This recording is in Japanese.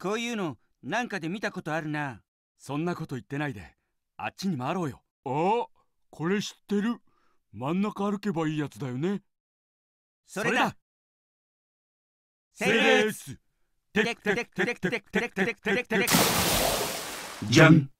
こういうのなんかで見たことあるなそんなこと言ってないであっちに回ろうよあこれ知ってる真ん中歩けばいいやつだよねそれだセレーステクテクテクテクテクテクテクテクテクじゃん